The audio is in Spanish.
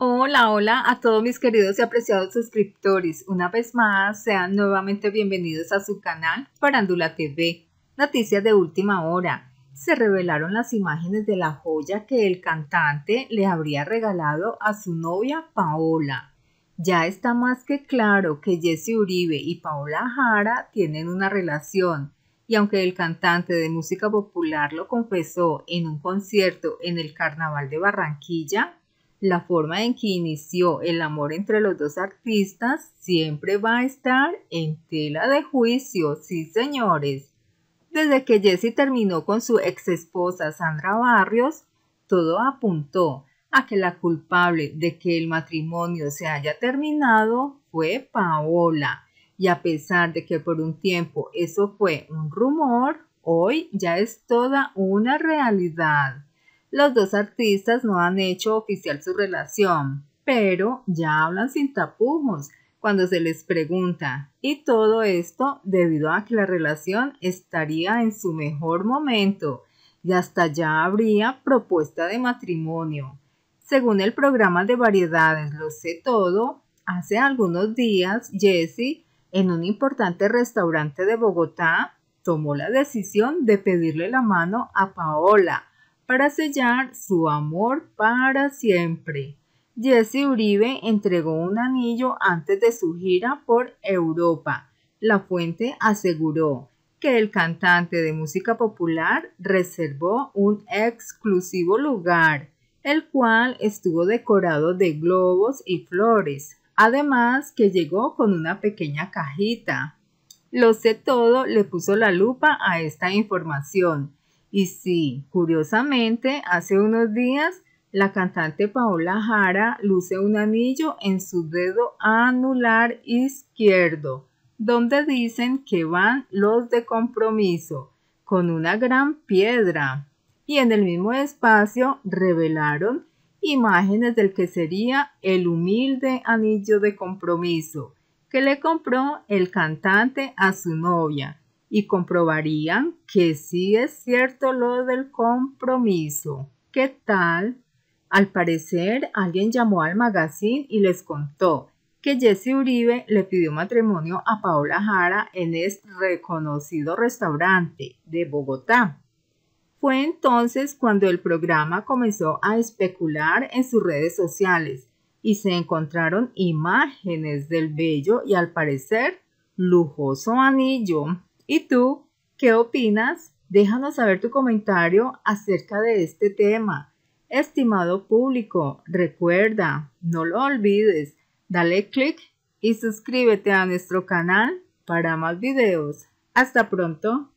Hola, hola a todos mis queridos y apreciados suscriptores. Una vez más, sean nuevamente bienvenidos a su canal Parándula TV. Noticias de última hora. Se revelaron las imágenes de la joya que el cantante le habría regalado a su novia Paola. Ya está más que claro que Jesse Uribe y Paola Jara tienen una relación, y aunque el cantante de música popular lo confesó en un concierto en el Carnaval de Barranquilla, la forma en que inició el amor entre los dos artistas siempre va a estar en tela de juicio, sí señores. Desde que Jesse terminó con su ex esposa Sandra Barrios, todo apuntó a que la culpable de que el matrimonio se haya terminado fue Paola. Y a pesar de que por un tiempo eso fue un rumor, hoy ya es toda una realidad. Los dos artistas no han hecho oficial su relación, pero ya hablan sin tapujos cuando se les pregunta, y todo esto debido a que la relación estaría en su mejor momento y hasta ya habría propuesta de matrimonio. Según el programa de variedades Lo sé todo, hace algunos días Jesse, en un importante restaurante de Bogotá, tomó la decisión de pedirle la mano a Paola, para sellar su amor para siempre. Jesse Uribe entregó un anillo antes de su gira por Europa. La fuente aseguró que el cantante de música popular reservó un exclusivo lugar, el cual estuvo decorado de globos y flores, además que llegó con una pequeña cajita. Lo sé todo le puso la lupa a esta información y sí, curiosamente, hace unos días la cantante Paola Jara luce un anillo en su dedo anular izquierdo, donde dicen que van los de compromiso, con una gran piedra. Y en el mismo espacio revelaron imágenes del que sería el humilde anillo de compromiso que le compró el cantante a su novia, y comprobarían que sí es cierto lo del compromiso. ¿Qué tal? Al parecer, alguien llamó al magazine y les contó que Jesse Uribe le pidió matrimonio a Paola Jara en este reconocido restaurante de Bogotá. Fue entonces cuando el programa comenzó a especular en sus redes sociales y se encontraron imágenes del bello y al parecer lujoso anillo ¿Y tú qué opinas? Déjanos saber tu comentario acerca de este tema. Estimado público, recuerda, no lo olvides, dale click y suscríbete a nuestro canal para más videos. Hasta pronto.